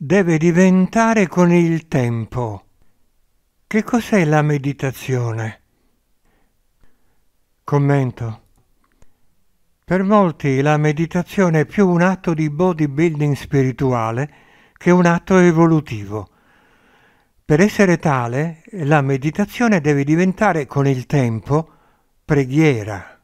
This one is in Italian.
deve diventare con il tempo. Che cos'è la meditazione? Commento. Per molti la meditazione è più un atto di bodybuilding spirituale che un atto evolutivo. Per essere tale, la meditazione deve diventare con il tempo preghiera.